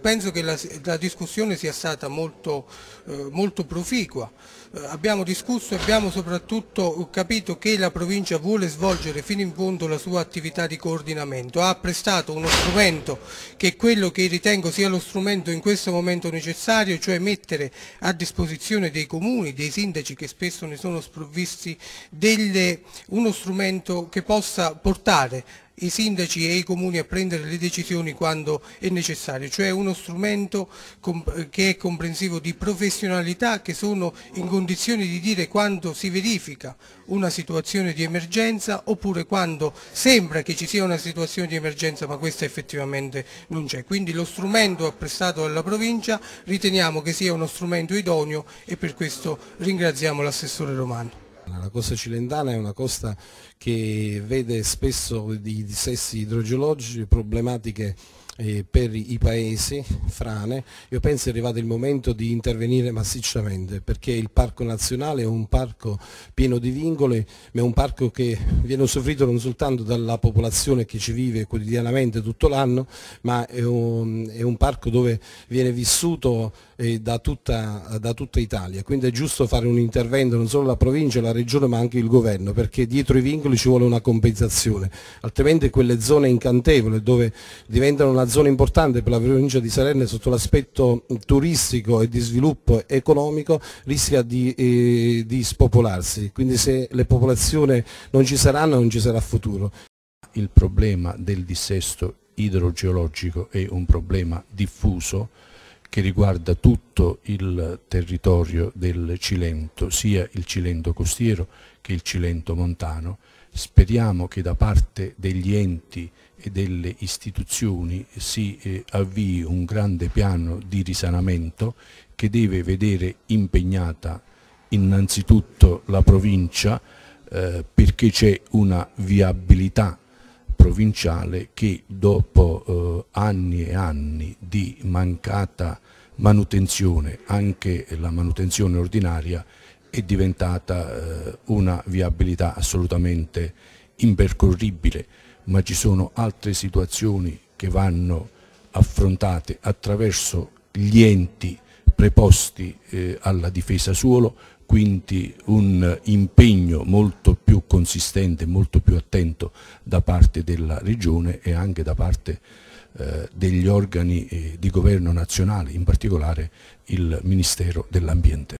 Penso che la, la, discussione sia stata molto, eh, molto proficua, eh, abbiamo discusso e abbiamo soprattutto capito che la provincia vuole svolgere fino in fondo la sua attività di coordinamento, ha prestato uno strumento che è quello che ritengo sia lo strumento in questo momento necessario, cioè mettere a disposizione dei comuni, dei sindaci che spesso ne sono sprovvisti, delle, uno strumento che possa portare i sindaci e i comuni a prendere le decisioni quando è necessario, cioè uno strumento che è comprensivo di professionalità che sono in condizioni di dire quando si verifica una situazione di emergenza oppure quando sembra che ci sia una situazione di emergenza ma questa effettivamente non c'è. Quindi lo strumento apprestato dalla provincia riteniamo che sia uno strumento idoneo e per questo ringraziamo l'assessore Romano. La costa cilentana è una costa che vede spesso di dissessi idrogeologici, problematiche eh, per i paesi, frane, io penso è arrivato il momento di intervenire massicciamente perché il Parco Nazionale è un parco pieno di vincoli, ma è un parco che viene soffrito non soltanto dalla popolazione che ci vive quotidianamente tutto l'anno, ma è un, è un, parco dove viene vissuto eh, da, tutta, da tutta Italia. Quindi è giusto fare un intervento non solo la provincia, la regione, ma anche il governo, perché dietro i vincoli ci vuole una compensazione, altrimenti quelle zone incantevole dove diventano una zona importante per la provincia di Salerno sotto l'aspetto turistico e di sviluppo economico rischia di, eh, di spopolarsi, quindi se le popolazioni non ci saranno non ci sarà futuro. Il problema del dissesto idrogeologico è un problema diffuso che riguarda tutto il territorio del Cilento, sia il Cilento costiero che il Cilento montano Speriamo che da parte degli enti e delle istituzioni si eh, avvii un grande piano di risanamento che deve vedere impegnata innanzitutto la provincia eh, perché c'è una viabilità provinciale che dopo eh, anni e anni di mancata manutenzione, anche la manutenzione ordinaria, è diventata eh, una viabilità assolutamente impercorribile, ma ci sono altre situazioni che vanno affrontate attraverso gli enti preposti eh, alla difesa suolo, quindi un impegno molto più consistente, molto più attento da parte della Regione e anche da parte eh, degli organi eh, di governo nazionale, in particolare il Ministero dell'Ambiente.